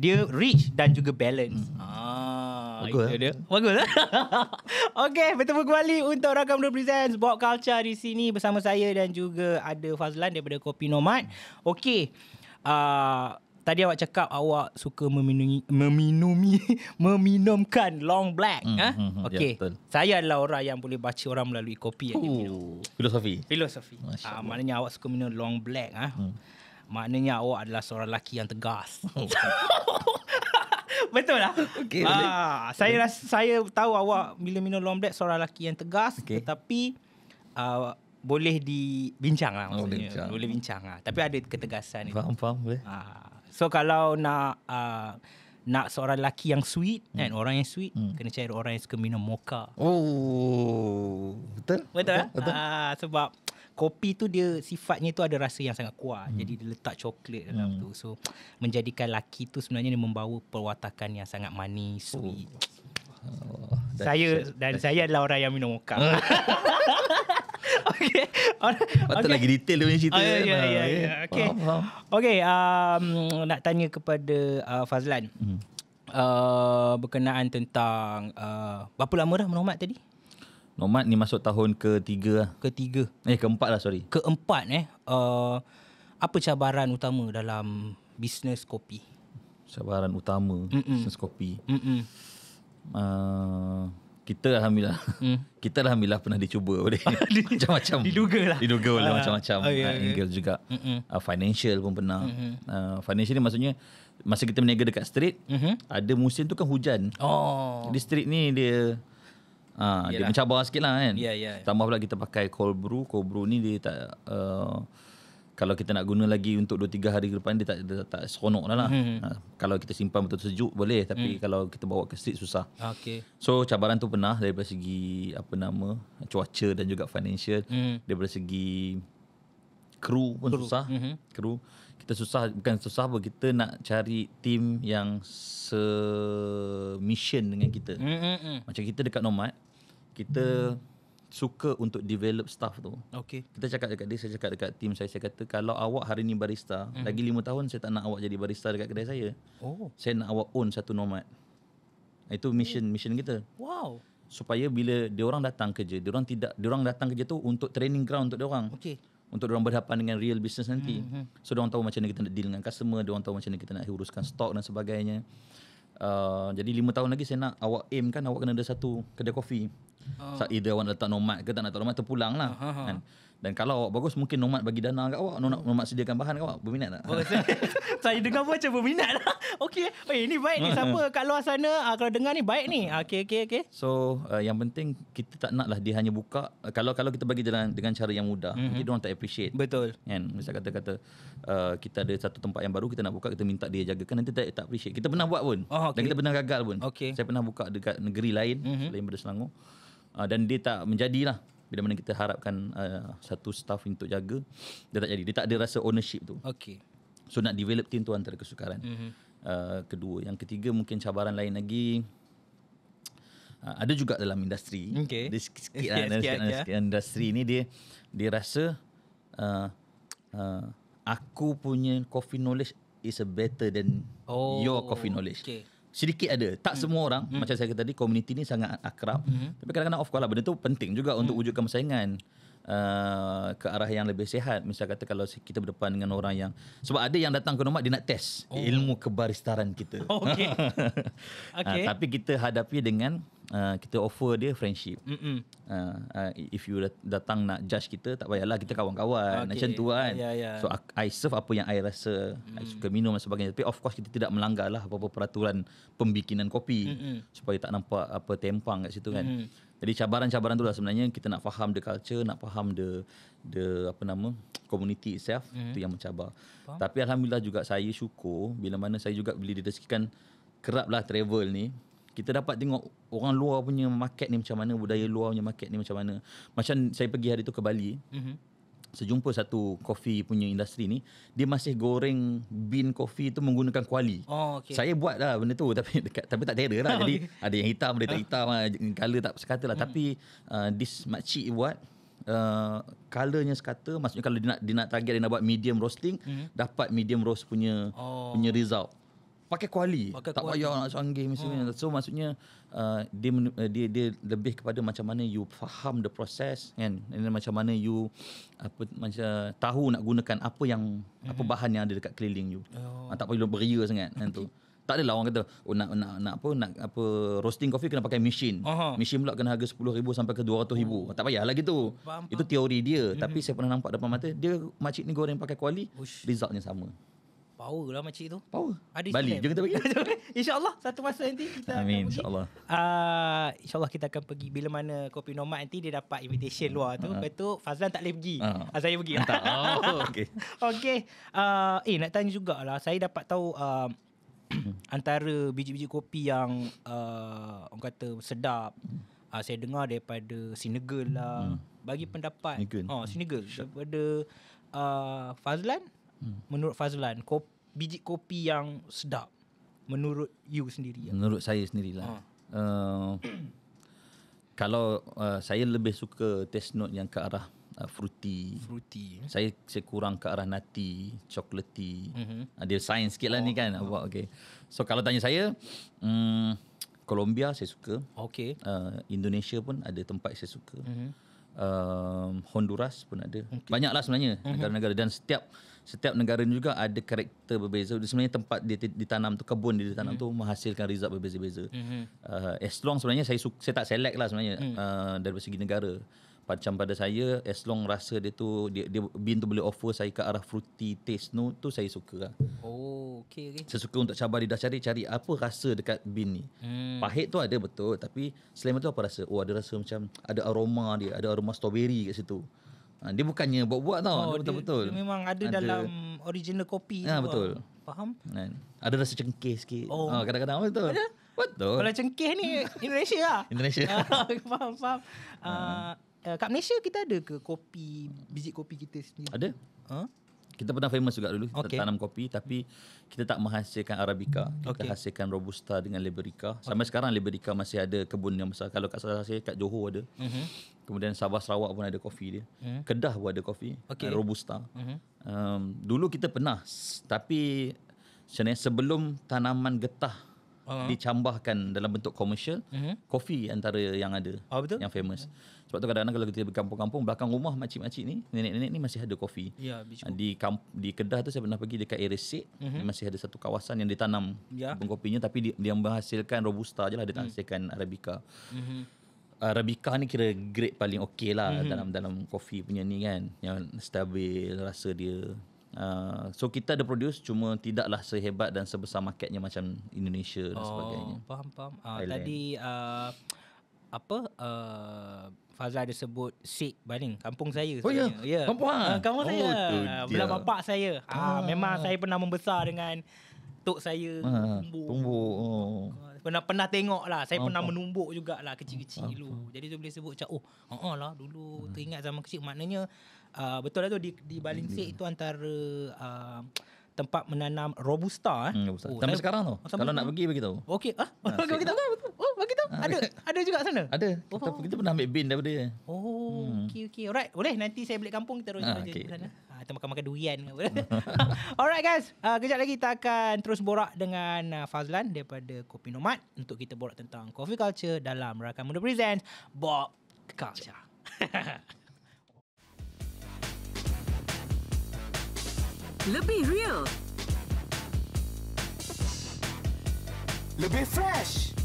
dia rich dan juga balance. Hmm. Ah, bagus itu Eh. Bagus lah. Okey, bertemu kembali untuk Rakam 2 Presents Bob Culture di sini bersama saya dan juga ada Fazlan daripada Kopi Nomad. okay Uh, tadi awak cakap awak suka meminumi meminumi meminumkan long black mm, ah. Ha? Mm, mm, Okey. Yeah, saya adalah orang yang boleh baca orang melalui kopi Oh, Filosofi. Filosofi. Ah uh, maknanya awak suka minum long black ah. Ha? Mm. Maknanya awak adalah seorang lelaki yang tegas. Oh, betul lah. Okey. Ah, uh, saya rasa, saya tahu awak bila minum long black seorang lelaki yang tegas okay. tetapi uh, boleh dibincang lah Oh, bincang. Boleh bincang lah. Tapi ada ketegasan. Faham, itu. faham. Boleh. Ah. So kalau nak uh, nak seorang lelaki yang sweet hmm. kan orang yang sweet hmm. kena cari orang yang suka minum mocha. Oh. Betul? Betul. Eh? betul, betul. Uh, ah, sebab kopi tu dia sifatnya tu ada rasa yang sangat kuat. Hmm. Jadi dia letak coklat dalam hmm. tu. So menjadikan lelaki tu sebenarnya dia membawa perwatakan yang sangat manis, oh. sweet. Oh. Oh, saya dan saya adalah orang yang minum mocha. okay. Patut okay. lagi detail dia punya cerita. Oh, ya, kan? ya, ah, ya, ya. Okay. Faham, okay. faham. Okay, um, nak tanya kepada uh, Fazlan. Hmm. Uh, berkenaan tentang uh, berapa lama dah Nomad tadi? Nomad ni masuk tahun ketiga lah. Ketiga? Eh, keempat lah, sorry. Keempat eh. Uh, apa cabaran utama dalam bisnes kopi? Cabaran utama Mm-mm. bisnes kopi? Mm-mm. Uh, kita alhamdulillah hmm. kita alhamdulillah pernah dicuba oleh macam-macam diduga lah diduga oleh ah. macam-macam oh, yeah, angle yeah. juga uh, financial pun pernah uh, financial ni maksudnya masa kita berniaga dekat street Mm-mm. ada musim tu kan hujan oh di street ni dia uh, dia mencabar sikit lah kan yeah, yeah. Ya. tambah pula kita pakai cold brew cold brew ni dia tak uh, kalau kita nak guna lagi untuk 2 3 hari ke depan dia tak dia tak, tak seronok dah lah. Hmm. Ha, kalau kita simpan betul sejuk boleh tapi hmm. kalau kita bawa ke street susah. Okay. So cabaran tu pernah dari segi apa nama cuaca dan juga financial hmm. daripada segi kru pun kru. susah. Hmm. Kru kita susah bukan susah apa kita nak cari team yang se mission dengan kita. Hmm, hmm, hmm. Macam kita dekat Nomad kita hmm suka untuk develop staff tu. Okay. Kita cakap dekat dia, saya cakap dekat team saya, saya kata kalau awak hari ni barista, mm. lagi lima tahun saya tak nak awak jadi barista dekat kedai saya. Oh. Saya nak awak own satu nomad. Itu mission mm. mission kita. Wow. Supaya bila dia orang datang kerja, dia orang tidak dia orang datang kerja tu untuk training ground untuk dia orang. Okey. Untuk dia orang berhadapan dengan real business nanti. Mm-hmm. So dia orang tahu macam mana kita nak deal dengan customer, dia orang tahu macam mana kita nak uruskan stok dan sebagainya uh, jadi lima tahun lagi saya nak awak aim kan awak kena ada satu kedai kopi. Oh. So, either awak nak letak nomad ke tak nak letak nomad terpulang lah. Uh-huh. Ha, ha, ha. Kan? Dan kalau awak bagus mungkin nomad bagi dana kat awak, nomad, nomad sediakan bahan kat awak. Berminat tak? saya dengar pun macam berminat lah. Okey. Eh ini baik ni hmm, hmm. siapa kat luar sana uh, kalau dengar ni baik ni. Hmm, ah, okey okey okey. So uh, yang penting kita tak nak lah dia hanya buka uh, kalau kalau kita bagi jalan dengan cara yang mudah. Mm-hmm. Mungkin dia orang tak appreciate. Betul. Kan? misalnya kata-kata uh, kita ada satu tempat yang baru kita nak buka kita minta dia jaga kan, nanti tak tak appreciate. Kita pernah buat pun. Oh, okay. Dan kita pernah gagal pun. Okay. Saya pernah buka dekat negeri lain mm-hmm. selain daripada Selangor. Uh, dan dia tak menjadilah bila mana kita harapkan uh, satu staff untuk jaga dia tak jadi dia tak ada rasa ownership tu Okay. so nak develop team tu antara kesukaran mm-hmm. uh, kedua yang ketiga mungkin cabaran lain lagi uh, ada juga dalam industri okay. dia sikit sikit lah, sikit lah. industri ni dia dia rasa uh, uh, aku punya coffee knowledge is a better than oh, your coffee knowledge okay sedikit ada tak hmm. semua orang hmm. macam saya kata tadi community ni sangat akrab hmm. tapi kadang-kadang of course lah benda tu penting juga hmm. untuk wujudkan persaingan uh, ke arah yang lebih sihat misal kata kalau kita berdepan dengan orang yang sebab ada yang datang ke nomad dia nak test oh. ilmu kebaristaran kita Okay. Ah, okay. uh, tapi kita hadapi dengan uh, kita offer dia friendship uh, uh, if you datang nak judge kita tak payahlah kita kawan-kawan okay. macam tu kan yeah, yeah. Ya. so i serve apa yang i rasa mm. i suka mm. minum dan sebagainya tapi of course kita tidak melanggarlah apa-apa peraturan pembikinan kopi Mm-mm. supaya tak nampak apa tempang kat situ kan Mm-mm. Jadi cabaran-cabaran itulah lah sebenarnya kita nak faham the culture, nak faham the the apa nama community itself mm. tu yang mencabar. Faham. Tapi alhamdulillah juga saya syukur bila mana saya juga bila didesakkan keraplah travel ni kita dapat tengok orang luar punya market ni macam mana, budaya luar punya market ni macam mana. Macam saya pergi hari tu ke Bali. Mm-hmm sejumpa satu kopi punya industri ni dia masih goreng bean kopi tu menggunakan kuali. Oh okey. Saya buat lah benda tu tapi dekat, tapi tak terer lah jadi okay. ada yang hitam ada yang hitam lah, color tak sekata lah hmm. tapi uh, this makcik buat uh, ah, colornya sekata maksudnya kalau dia nak dia nak target dia nak buat medium roasting hmm. dapat medium roast punya oh. punya result pakai kuali. Pakai tak payah nak canggih macam hmm. So maksudnya uh, dia uh, dia dia lebih kepada macam mana you faham the process kan. And macam mana you apa macam tahu nak gunakan apa yang hmm. apa bahan yang ada dekat keliling you. Oh. Ah, tak perlu beria sangat kan tu. Tak adalah orang kata oh, nak, nak, nak apa nak apa roasting coffee kena pakai mesin. Mesin pula kena harga 10000 sampai ke 200000. Oh. Tak payahlah gitu. Faham, faham. Itu teori dia. Hmm. Tapi saya pernah nampak depan mata dia makcik ni goreng pakai kuali, Ush. resultnya sama power lah makcik tu. Power. Ada Bali je kita pergi. Eh. InsyaAllah satu masa nanti kita Amin. akan InsyaAllah. Uh, InsyaAllah kita akan pergi bila mana Kopi Nomad nanti dia dapat invitation luar tu. Uh. Lepas tu Fazlan tak boleh pergi. Uh. Uh, saya pergi. Lah. Tak. Oh, okay. okay. Uh, eh nak tanya jugalah. Saya dapat tahu uh, antara biji-biji kopi yang uh, orang kata sedap. Uh, saya dengar daripada Senegal lah. Hmm. Bagi pendapat. Senegal. Oh, Senegal. Daripada uh, Fazlan. Hmm. Menurut Fazlan ko- Biji kopi yang sedap Menurut you sendiri Menurut saya sendirilah ha. uh, Kalau uh, saya lebih suka taste note yang ke arah uh, fruity Fruity saya, saya kurang ke arah nutty Chocolatey mhm. Ada huh uh, Dia sains lah oh. ni kan oh. Ah, about, okay. So kalau tanya saya um, Colombia saya suka okay. uh, Indonesia pun ada tempat saya suka uh-huh. uh, Honduras pun ada okay. Banyak sebenarnya uh-huh. negara-negara Dan setiap uh, setiap negara ni juga ada karakter berbeza sebenarnya tempat dia ditanam tu kebun dia ditanam mm-hmm. tu menghasilkan result berbeza-beza mm-hmm. uh, as long sebenarnya saya saya tak select lah sebenarnya mm. uh, dari segi negara macam pada saya as long rasa dia tu dia, dia bean tu boleh offer saya ke arah fruity taste no tu saya suka lah. Oh, okey okey. Saya suka untuk cabar dia dah cari cari apa rasa dekat bin ni. Hmm. Pahit tu ada betul tapi selain itu apa rasa? Oh ada rasa macam ada aroma dia, ada aroma strawberry kat situ. Ha, dia bukannya buat-buat tau. Oh, dia betul-betul. Dia, dia memang ada, ada dalam original kopi. ha, tu. betul. Apa? Faham? Dan ada rasa cengkeh sikit. Oh. Ha, kadang betul. Ada? Betul. Kalau cengkeh ni Indonesia lah. Indonesia. Ah, faham, faham. Ha. Uh, kat Malaysia kita ada ke kopi, biji kopi kita sendiri? Ada. Ha? kita pernah famous juga dulu kita okay. tanam kopi tapi kita tak menghasilkan arabica kita okay. hasilkan robusta dengan liberica sampai okay. sekarang liberica masih ada kebun yang besar kalau kat saya kat johor ada uh-huh. kemudian sabah sarawak pun ada kopi dia uh-huh. kedah pun ada kopi eh, okay. robusta uh-huh. um, dulu kita pernah tapi sebelum tanaman getah uh-huh. dicambahkan dalam bentuk komersial uh-huh. kopi antara yang ada oh, yang famous uh-huh. Sebab tu kadang-kadang kalau kita pergi kampung-kampung belakang rumah makcik-makcik ni, nenek-nenek ni masih ada kopi. Ya, di kamp, di Kedah tu saya pernah pergi dekat area Sik, mm-hmm. masih ada satu kawasan yang ditanam yeah. Ya. kebun kopinya tapi dia, dia menghasilkan robusta jelah lah dia mhm. hasilkan mm. arabica. Mm-hmm. Arabica ni kira grade paling okey lah mm-hmm. dalam dalam kopi punya ni kan yang stabil rasa dia. Uh, so kita ada produce cuma tidaklah sehebat dan sebesar marketnya macam Indonesia dan oh, sebagainya. Oh, faham, faham. Uh, tadi uh, apa uh, Fazal ada sebut Sik Baling Kampung saya Oh ya yeah. Ya. Kampung yeah. ha? Ah, kampung oh, saya ah, Belah bapak saya ah. ah. Memang saya pernah membesar dengan Tok saya ah. Tumbuk oh. Ah, pernah pernah tengok lah Saya oh. pernah menumbuk jugalah Kecil-kecil oh. dulu Jadi tu boleh sebut macam Oh oh uh lah dulu hmm. Teringat zaman kecil Maknanya uh, Betul lah tu Di, di Baling Sik itu antara uh, tempat menanam robusta eh. Hmm, robusta. Oh, Sampai sekarang tu. kalau nak pergi bagi tahu. Okey. Ah, bagi tahu. ada ada juga sana? Ada. Kita, oh. kita pernah ambil bin daripada dia. Oh, hmm. okey okey. Alright, boleh nanti saya balik kampung kita terus ha, okay. sana. Ha, kita makan-makan durian. Alright guys, uh, kejap lagi kita akan terus borak dengan Fazlan daripada Kopi Nomad untuk kita borak tentang coffee culture dalam Rakan Muda Present Bob Culture. Lebih real. Lebih fresh.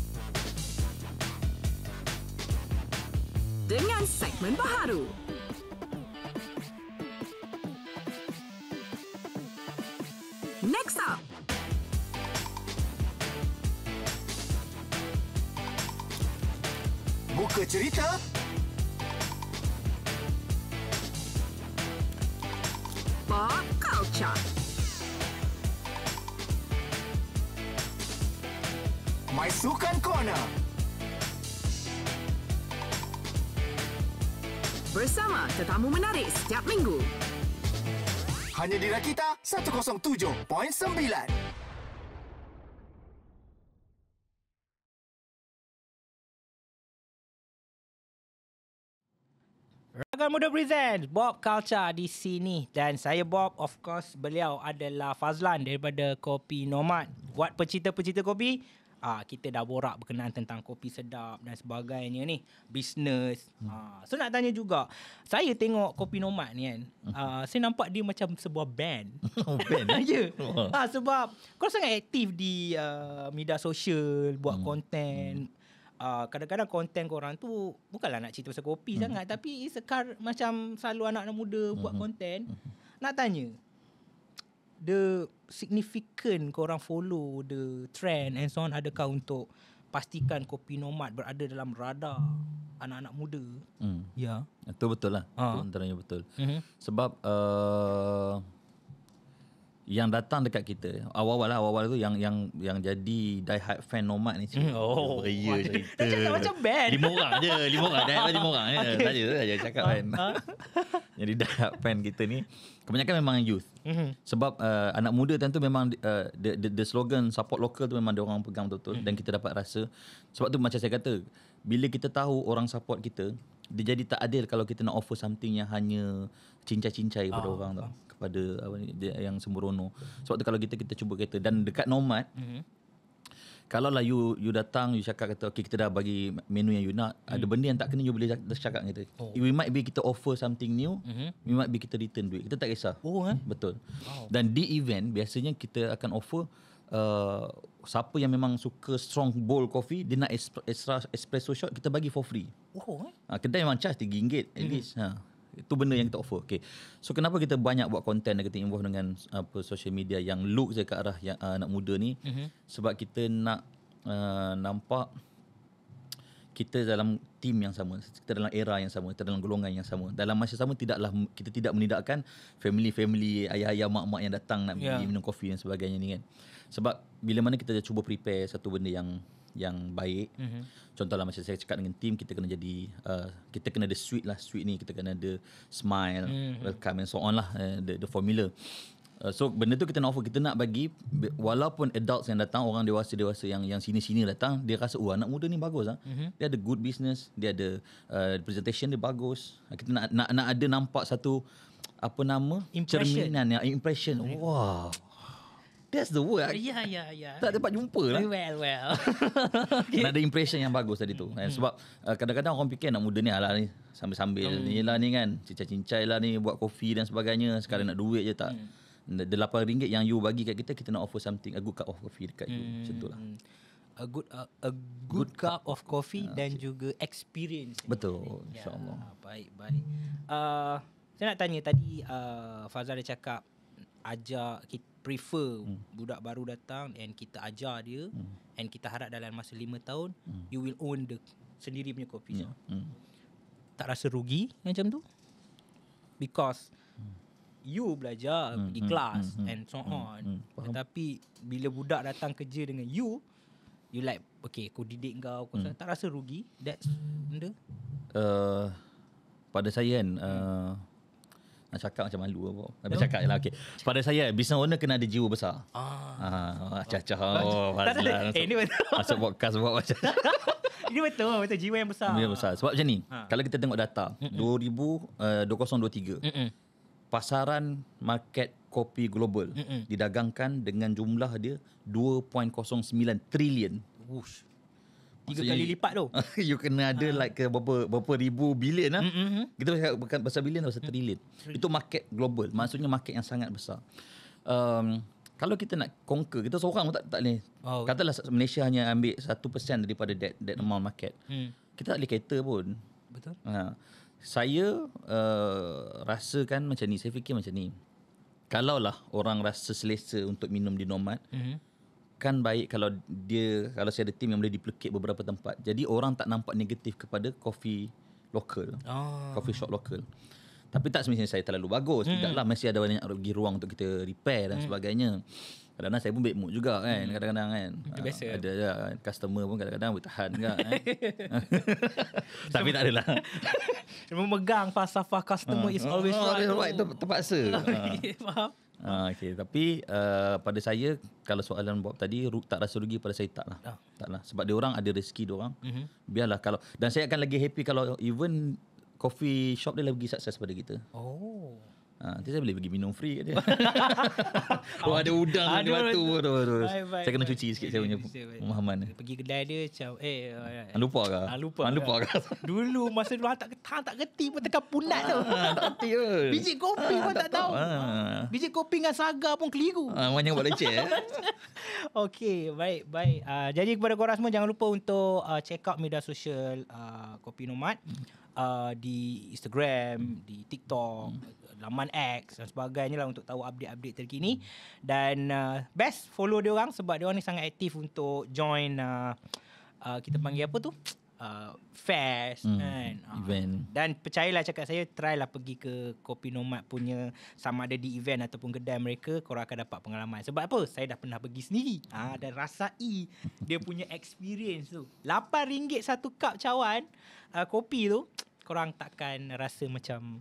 dengan segmen baharu. Next up. Buka cerita. Pop culture. My Sukan Corner. bersama tetamu menarik setiap minggu. Hanya di Rakita 107.9. Rakan Muda present Bob Culture di sini dan saya Bob of course beliau adalah Fazlan daripada Kopi Nomad. Buat pencinta-pencinta kopi, uh, kita dah borak berkenaan tentang kopi sedap dan sebagainya ni bisnes hmm. uh, so nak tanya juga saya tengok kopi nomad ni kan uh, saya nampak dia macam sebuah band oh, band eh? ya yeah. Oh. sebab kau sangat aktif di uh, media sosial buat hmm. konten hmm. Uh, kadang-kadang konten korang tu Bukanlah nak cerita pasal kopi mm. sangat Tapi sekarang macam Selalu anak-anak muda hmm buat konten hmm Nak tanya the significant kau orang follow the trend and so on adakah untuk pastikan kopi nomad berada dalam radar anak-anak muda. Hmm. Ya. Yeah. Itu betul lah. Ha. Itu antaranya betul. Mm-hmm. Sebab uh, yang datang dekat kita awal-awal lah awal-awal tu yang yang yang jadi die hard fan nomad ni cik. Hmm, oh beria oh, cerita macam bad lima orang je lima orang die hard lima orang je ya, okay. saja saja cakap kan ah, ah. jadi die hard fan kita ni kebanyakan memang youth mm-hmm. sebab uh, anak muda tentu memang uh, the, the, the slogan support local tu memang dia orang pegang betul-betul mm. dan kita dapat rasa sebab tu macam saya kata bila kita tahu orang support kita dia jadi tak adil kalau kita nak offer something yang hanya cincai-cincai kepada oh, orang tu. Oh kepada apa ni yang sembrono sebab tu kalau kita kita cuba kereta dan dekat nomad mm-hmm. kalau lah you you datang you cakap kata okey kita dah bagi menu yang you nak mm-hmm. ada mhm. benda yang tak kena you boleh cakap kita oh. we might be kita offer something new mm-hmm. we might be kita return duit kita tak kisah oh kan betul wow. dan di event biasanya kita akan offer Uh, siapa yang memang suka strong bowl coffee dia nak extra espresso shot kita bagi for free. Oh eh. Uh, kedai memang charge 3 ringgit at mm-hmm. Ha. Itu benda yang kita offer. Okay. So kenapa kita banyak buat konten dan kita involve dengan apa social media yang look je ke arah yang uh, anak muda ni? Mm-hmm. Sebab kita nak uh, nampak kita dalam tim yang sama, kita dalam era yang sama, kita dalam golongan yang sama. Dalam masa sama tidaklah kita tidak menidakkan family-family ayah-ayah mak-mak yang datang nak yeah. Ya. minum kopi dan sebagainya ni kan. Sebab bila mana kita dah cuba prepare satu benda yang yang baik. Mm-hmm. Contohlah macam saya cakap dengan tim kita kena jadi uh, kita kena ada sweet lah sweet ni kita kena ada smile, mm-hmm. welcome and so on lah uh, the the formula. Uh, so benda tu kita nak offer kita nak bagi walaupun adults yang datang orang dewasa-dewasa yang yang sini-sini datang dia rasa oh anak muda ni bagus ah. Mm-hmm. Dia ada good business, dia ada uh, presentation dia bagus. Uh, kita nak nak nak ada nampak satu apa nama impression. cerminan yang impression. Wow. That's the word. Ya, yeah, ya, yeah, ya. Yeah. Tak dapat jumpa lah. Well, well. okay. Nak ada impression yang bagus tadi tu. Eh, hmm Sebab uh, kadang-kadang orang fikir nak muda ni lah ni. Sambil-sambil mm. ni lah ni kan. Cincai-cincai lah ni. Buat kopi dan sebagainya. Sekarang mm. nak duit je tak. Mm. The RM8 yang you bagi kat kita, kita nak offer something. A good cup of coffee dekat you. Hmm. Macam tu lah. A good, uh, a good, good cup, cup of coffee uh, dan cik. juga experience. Betul. Ya, InsyaAllah. Ya, baik, baik. Uh, saya nak tanya tadi uh, Fazal dah cakap ajak kita prefer hmm. budak baru datang and kita ajar dia hmm. and kita harap dalam masa lima tahun hmm. you will own the sendiri punya kopi ya. hmm. hmm. tak rasa rugi macam tu because hmm. you belajar hmm. pergi hmm, kelas hmm, hmm. and so hmm, on hmm. Hmm. tetapi bila budak datang kerja dengan you you like okay aku didik kau aku hmm. tak rasa rugi that's the uh, eh, pada saya kan uh, nak cakap macam malu apa. Tapi no. Ya. cakap je lah. Okay. Pada saya, business owner kena ada jiwa besar. Ah. Ah, cacah. Oh, Fazlan. Eh, ini betul. Masuk podcast buat macam. ini betul. Betul jiwa yang besar. Jiwa besar. Sebab macam ni. Ha. Kalau kita tengok data. Mm-mm. 2000, uh, 2023. Mm-mm. Pasaran market kopi global. Mm-mm. Didagangkan dengan jumlah dia 2.09 trilion. Wush tiga Maksudnya, kali lipat tu. you kena ada ha. like berapa berapa ribu bilion lah. Mm-hmm, mm-hmm. Kita cakap bukan pasal bilion pasal mm-hmm. trilion. Itu market global. Maksudnya market yang sangat besar. Um, kalau kita nak conquer, kita seorang pun tak, tak boleh. Oh, Katalah Malaysia hanya ambil satu 1% daripada that, that amount market. Mm. Kita tak boleh cater pun. Betul. Ha. Saya uh, rasakan macam ni, saya fikir macam ni. Kalaulah orang rasa selesa untuk minum di nomad, mm-hmm kan baik kalau dia kalau saya ada tim yang boleh duplicate beberapa tempat. Jadi orang tak nampak negatif kepada coffee local. Oh. Coffee shop local. Tapi tak semestinya saya terlalu bagus. Hmm. Tidaklah masih ada banyak pergi ruang untuk kita repair dan hmm. sebagainya. Kadang-kadang saya pun baik mood juga kan. Hmm. Kadang-kadang kan. Biasa. Ah, ada je. Lah, kan? Customer pun kadang-kadang bertahan juga kan. Tapi tak adalah. Memegang falsafah customer ah. is always right. Oh, right. Itu terpaksa. Faham. Ha, ah, okay. Tapi uh, pada saya, kalau soalan Bob tadi, tak rasa rugi pada saya, tak lah. Ah. Tak lah. Sebab dia orang ada rezeki dia orang. Mm-hmm. Biarlah kalau... Dan saya akan lagi happy kalau even coffee shop dia lagi sukses pada kita. Oh. Ha, nanti saya boleh pergi minum free kat dia. oh ada udang di batu. Betul, Saya kena cuci sikit saya punya pemahaman. Pergi kedai dia macam eh. Han ah, lupa ke? Han ah, lupa. Han ah, lupa ke? Dulu masa dulu tak ketah tak keti pun tekan punat tu. Tak ke. Biji kopi pun tak tahu. Biji kopi dengan saga pun keliru. Banyak buat leceh. Eh. Okay baik baik. jadi kepada korang semua jangan lupa untuk check out media sosial Kopi Nomad. Uh, di Instagram, di TikTok, hmm laman X dan sebagainya lah untuk tahu update-update terkini dan uh, best follow dia orang sebab dia orang ni sangat aktif untuk join uh, uh, kita panggil apa tu Uh, fest mm, kan uh, event dan percayalah cakap saya try lah pergi ke Kopi Nomad punya sama ada di event ataupun kedai mereka korang akan dapat pengalaman sebab apa saya dah pernah pergi sendiri mm. uh, dan rasai dia punya experience tu RM8 satu cup cawan uh, kopi tu korang takkan rasa macam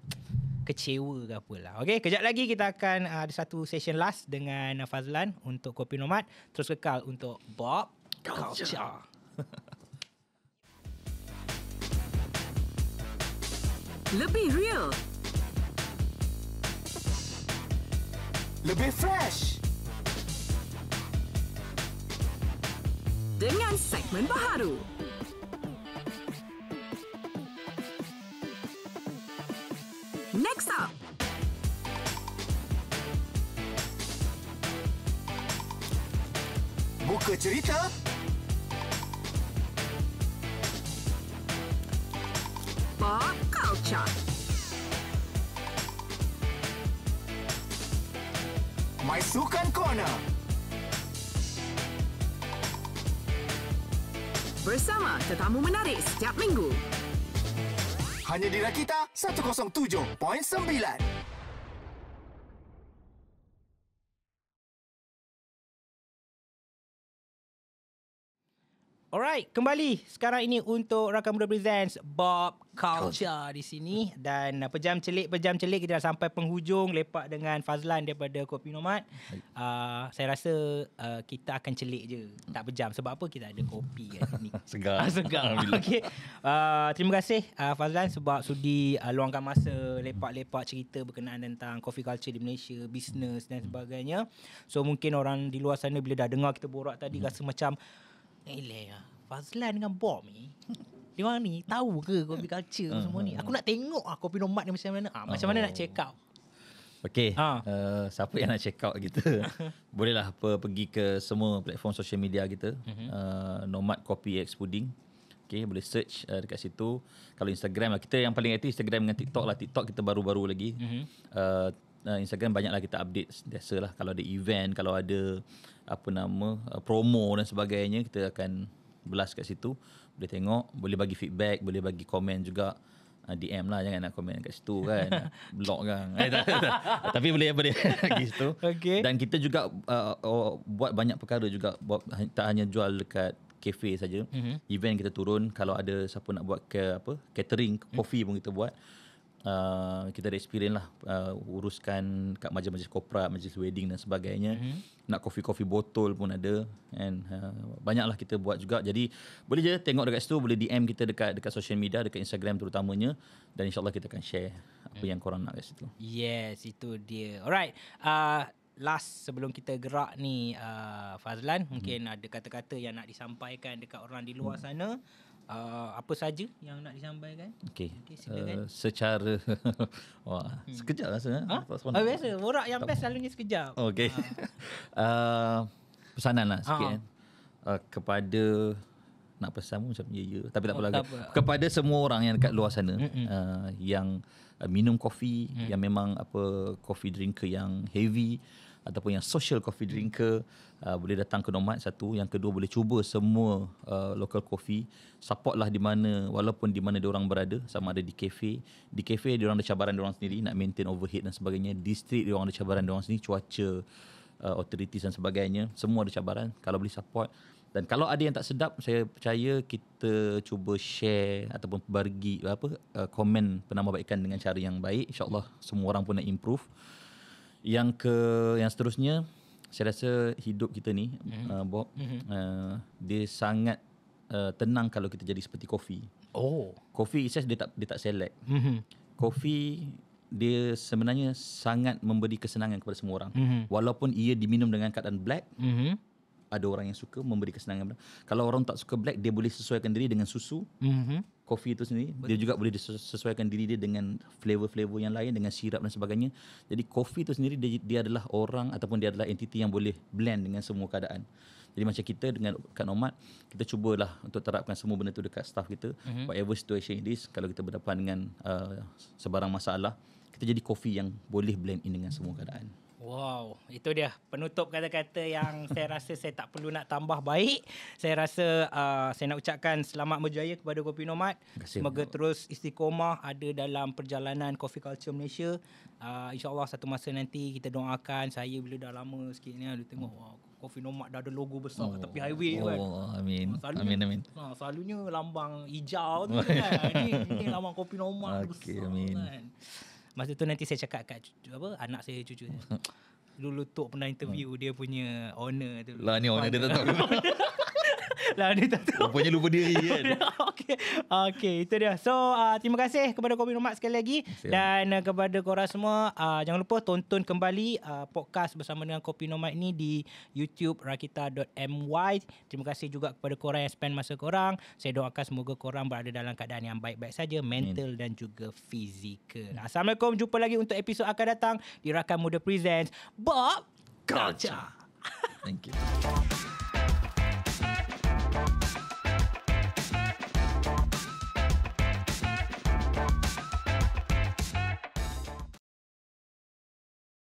kecewa ke apalah. Okey, kejap lagi kita akan uh, ada satu session last dengan uh, Fazlan untuk Kopi Nomad. Terus kekal untuk Bob Culture. Culture. Lebih real. Lebih fresh. Dengan segmen baharu. Apa cerita? Pop culture. My Sukan Corner. Bersama tetamu menarik setiap minggu. Hanya di Rakita 107.9. Alright, kembali sekarang ini untuk Rakan Muda Presents Bob Culture oh. di sini dan pejam celik pejam celik kita dah sampai penghujung lepak dengan Fazlan daripada Kopi Nomad. Uh, saya rasa uh, kita akan celik je, tak pejam sebab apa kita ada kopi kat sini. segar. Ah, segar. Okay. Uh, ah, terima kasih uh, Fazlan sebab sudi uh, luangkan masa lepak-lepak cerita berkenaan tentang Kopi Culture di Malaysia, business dan sebagainya. So mungkin orang di luar sana bila dah dengar kita borak tadi hmm. rasa macam Eh, Fazlan dengan Bob ni dia orang ni tahu ke kopi culture uh, semua ni hmm, aku hmm. nak tengok ah kopi nomad ni macam mana ah macam mana oh. nak check out Okey, ha. uh, siapa yang nak check out kita Bolehlah apa, pergi ke semua platform social media kita uh-huh. uh, Nomad Copy X Pudding Okay, boleh search uh, dekat situ Kalau Instagram lah, kita yang paling aktif Instagram dengan TikTok lah TikTok kita baru-baru lagi uh uh, Instagram banyaklah kita update Biasalah kalau ada event, kalau ada Apa nama, uh, promo dan sebagainya Kita akan belas kat situ boleh tengok boleh bagi feedback boleh bagi komen juga ah, DM lah jangan nak komen kat situ kan blog kan eh, tapi boleh boleh di okay. dan kita juga ah, oh, buat banyak perkara juga tak hanya jual dekat kafe saja mm-hmm. event kita turun kalau ada siapa nak buat ke apa catering mm-hmm. pun kita buat uh, kita ada experience lah uh, uruskan kat majlis-majlis korporat, majlis wedding dan sebagainya. Mm-hmm. Nak kopi-kopi botol pun ada and uh, banyaklah kita buat juga. Jadi boleh je tengok dekat situ, boleh DM kita dekat dekat social media, dekat Instagram terutamanya dan insyaAllah kita akan share mm-hmm. apa yang korang nak kat situ. Yes, itu dia. Alright, uh, last sebelum kita gerak ni uh, Fazlan, hmm mungkin mhm. ada kata-kata yang nak disampaikan dekat orang di luar hmm sana uh, apa saja yang nak disampaikan. Okey. Okay, uh, secara wah, hmm. sekejap rasa eh? ha? ha? Oh, biasa, borak yang tak best selalunya sekejap. Okey. Ha. uh, pesanan lah sikit ha. kan. Uh, kepada nak pesan pun macam ya ya tapi tak, oh, apa, lah, tak kepada semua orang yang dekat luar sana uh, yang uh, minum kopi hmm. yang memang apa kopi drinker yang heavy ataupun yang social coffee drinker uh, boleh datang ke Nomad satu yang kedua boleh cuba semua uh, local coffee Support lah di mana walaupun di mana orang berada sama ada di kafe, di cafe orang ada cabaran orang sendiri nak maintain overhead dan sebagainya di street orang ada cabaran orang sendiri cuaca uh, authorities dan sebagainya semua ada cabaran kalau boleh support dan kalau ada yang tak sedap saya percaya kita cuba share ataupun bagi apa uh, komen penambahbaikan dengan cara yang baik insyaallah semua orang pun nak improve yang ke yang seterusnya saya rasa hidup kita ni mm-hmm. uh, Bob mm-hmm. uh, dia sangat uh, tenang kalau kita jadi seperti kopi. Oh. Kopi saya dia tak dia tak select. Mhm. Kopi dia sebenarnya sangat memberi kesenangan kepada semua orang. Mm-hmm. Walaupun ia diminum dengan keadaan black, mm-hmm. ada orang yang suka memberi kesenangan. Kalau orang tak suka black, dia boleh sesuaikan diri dengan susu. Mm-hmm kopi itu sendiri Betul. dia juga boleh disesuaikan diri dia dengan flavor-flavor yang lain dengan sirap dan sebagainya jadi kopi itu sendiri dia, dia adalah orang ataupun dia adalah entiti yang boleh blend dengan semua keadaan jadi macam kita dengan Kak Nomad kita cubalah untuk terapkan semua benda tu dekat staff kita mm-hmm. whatever situation it is kalau kita berdepan dengan uh, sebarang masalah kita jadi kopi yang boleh blend in dengan semua keadaan Wow, itu dia penutup kata-kata yang saya rasa saya tak perlu nak tambah baik. Saya rasa uh, saya nak ucapkan selamat berjaya kepada Kopi Nomad. Semoga terus istiqomah ada dalam perjalanan Coffee Culture Malaysia. Uh, InsyaAllah satu masa nanti kita doakan. Saya bila dah lama sikit ni, dia tengok wow, Coffee Nomad dah ada logo besar kat oh. tepi highway oh, kan. Oh, oh amin. Ah, selalunya, amin, amin. Ha, selalunya lambang hijau tu kan. ni, lambang Kopi Nomad okay, besar amin. kan. Okay, amin. Masa tu nanti saya cakap kat cucu, apa anak saya cucu dulu tok pernah interview hmm. dia punya owner tu. Lah ni owner dia tak tahu. lah dia tak tahu rupanya lupa diri kan ya, okay. okay itu dia so uh, terima kasih kepada Kobi Nomad sekali lagi dan uh, kepada korang semua uh, jangan lupa tonton kembali uh, podcast bersama dengan Kopi Nomad ini di youtube rakita.my terima kasih juga kepada korang yang spend masa korang saya doakan semoga korang berada dalam keadaan yang baik-baik saja mental hmm. dan juga fizikal hmm. Assalamualaikum jumpa lagi untuk episod akan datang di Rakan Muda Presents Bob Culture. Thank you.